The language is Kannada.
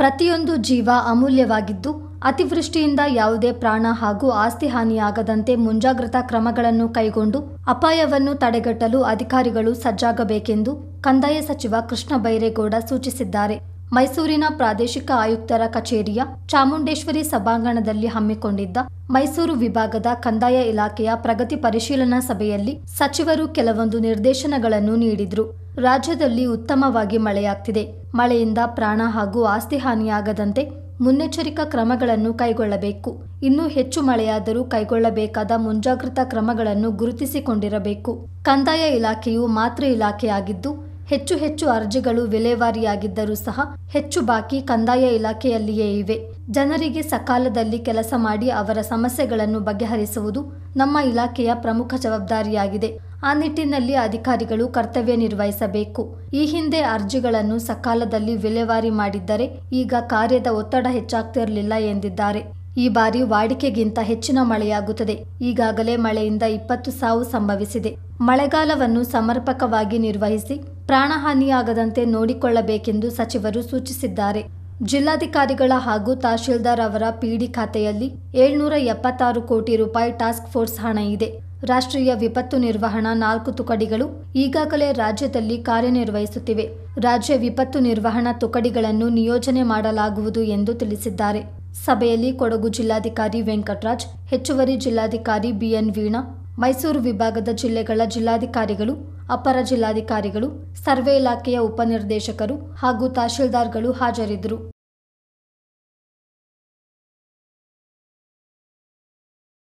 ಪ್ರತಿಯೊಂದು ಜೀವ ಅಮೂಲ್ಯವಾಗಿದ್ದು ಅತಿವೃಷ್ಟಿಯಿಂದ ಯಾವುದೇ ಪ್ರಾಣ ಹಾಗೂ ಆಸ್ತಿ ಹಾನಿಯಾಗದಂತೆ ಮುಂಜಾಗ್ರತಾ ಕ್ರಮಗಳನ್ನು ಕೈಗೊಂಡು ಅಪಾಯವನ್ನು ತಡೆಗಟ್ಟಲು ಅಧಿಕಾರಿಗಳು ಸಜ್ಜಾಗಬೇಕೆಂದು ಕಂದಾಯ ಸಚಿವ ಕೃಷ್ಣ ಬೈರೇಗೌಡ ಸೂಚಿಸಿದ್ದಾರೆ ಮೈಸೂರಿನ ಪ್ರಾದೇಶಿಕ ಆಯುಕ್ತರ ಕಚೇರಿಯ ಚಾಮುಂಡೇಶ್ವರಿ ಸಭಾಂಗಣದಲ್ಲಿ ಹಮ್ಮಿಕೊಂಡಿದ್ದ ಮೈಸೂರು ವಿಭಾಗದ ಕಂದಾಯ ಇಲಾಖೆಯ ಪ್ರಗತಿ ಪರಿಶೀಲನಾ ಸಭೆಯಲ್ಲಿ ಸಚಿವರು ಕೆಲವೊಂದು ನಿರ್ದೇಶನಗಳನ್ನು ನೀಡಿದ್ರು ರಾಜ್ಯದಲ್ಲಿ ಉತ್ತಮವಾಗಿ ಮಳೆಯಾಗ್ತಿದೆ ಮಳೆಯಿಂದ ಪ್ರಾಣ ಹಾಗೂ ಆಸ್ತಿ ಹಾನಿಯಾಗದಂತೆ ಮುನ್ನೆಚ್ಚರಿಕಾ ಕ್ರಮಗಳನ್ನು ಕೈಗೊಳ್ಳಬೇಕು ಇನ್ನೂ ಹೆಚ್ಚು ಮಳೆಯಾದರೂ ಕೈಗೊಳ್ಳಬೇಕಾದ ಮುಂಜಾಗ್ರತಾ ಕ್ರಮಗಳನ್ನು ಗುರುತಿಸಿಕೊಂಡಿರಬೇಕು ಕಂದಾಯ ಇಲಾಖೆಯು ಮಾತೃ ಇಲಾಖೆಯಾಗಿದ್ದು ಹೆಚ್ಚು ಹೆಚ್ಚು ಅರ್ಜಿಗಳು ವಿಲೇವಾರಿಯಾಗಿದ್ದರೂ ಸಹ ಹೆಚ್ಚು ಬಾಕಿ ಕಂದಾಯ ಇಲಾಖೆಯಲ್ಲಿಯೇ ಇವೆ ಜನರಿಗೆ ಸಕಾಲದಲ್ಲಿ ಕೆಲಸ ಮಾಡಿ ಅವರ ಸಮಸ್ಯೆಗಳನ್ನು ಬಗೆಹರಿಸುವುದು ನಮ್ಮ ಇಲಾಖೆಯ ಪ್ರಮುಖ ಜವಾಬ್ದಾರಿಯಾಗಿದೆ ಆ ನಿಟ್ಟಿನಲ್ಲಿ ಅಧಿಕಾರಿಗಳು ಕರ್ತವ್ಯ ನಿರ್ವಹಿಸಬೇಕು ಈ ಹಿಂದೆ ಅರ್ಜಿಗಳನ್ನು ಸಕಾಲದಲ್ಲಿ ವಿಲೇವಾರಿ ಮಾಡಿದ್ದರೆ ಈಗ ಕಾರ್ಯದ ಒತ್ತಡ ಹೆಚ್ಚಾಗ್ತಿರಲಿಲ್ಲ ಎಂದಿದ್ದಾರೆ ಈ ಬಾರಿ ವಾಡಿಕೆಗಿಂತ ಹೆಚ್ಚಿನ ಮಳೆಯಾಗುತ್ತದೆ ಈಗಾಗಲೇ ಮಳೆಯಿಂದ ಇಪ್ಪತ್ತು ಸಾವು ಸಂಭವಿಸಿದೆ ಮಳೆಗಾಲವನ್ನು ಸಮರ್ಪಕವಾಗಿ ನಿರ್ವಹಿಸಿ ಪ್ರಾಣಹಾನಿಯಾಗದಂತೆ ನೋಡಿಕೊಳ್ಳಬೇಕೆಂದು ಸಚಿವರು ಸೂಚಿಸಿದ್ದಾರೆ ಜಿಲ್ಲಾಧಿಕಾರಿಗಳ ಹಾಗೂ ತಹಶೀಲ್ದಾರ್ ಅವರ ಪಿಡಿ ಖಾತೆಯಲ್ಲಿ ಏಳ್ನೂರ ಎಪ್ಪತ್ತಾರು ಕೋಟಿ ರೂಪಾಯಿ ಟಾಸ್ಕ್ ಫೋರ್ಸ್ ಹಣ ಇದೆ ರಾಷ್ಟ್ರೀಯ ವಿಪತ್ತು ನಿರ್ವಹಣಾ ನಾಲ್ಕು ತುಕಡಿಗಳು ಈಗಾಗಲೇ ರಾಜ್ಯದಲ್ಲಿ ಕಾರ್ಯನಿರ್ವಹಿಸುತ್ತಿವೆ ರಾಜ್ಯ ವಿಪತ್ತು ನಿರ್ವಹಣಾ ತುಕಡಿಗಳನ್ನು ನಿಯೋಜನೆ ಮಾಡಲಾಗುವುದು ಎಂದು ತಿಳಿಸಿದ್ದಾರೆ ಸಭೆಯಲ್ಲಿ ಕೊಡಗು ಜಿಲ್ಲಾಧಿಕಾರಿ ವೆಂಕಟರಾಜ್ ಹೆಚ್ಚುವರಿ ಜಿಲ್ಲಾಧಿಕಾರಿ ಬಿಎನ್ ವೀಣಾ ಮೈಸೂರು ವಿಭಾಗದ ಜಿಲ್ಲೆಗಳ ಜಿಲ್ಲಾಧಿಕಾರಿಗಳು ಅಪರ ಜಿಲ್ಲಾಧಿಕಾರಿಗಳು ಸರ್ವೆ ಇಲಾಖೆಯ ಉಪನಿರ್ದೇಶಕರು ಹಾಗೂ ತಹಶೀಲ್ದಾರ್ಗಳು ಹಾಜರಿದ್ದರು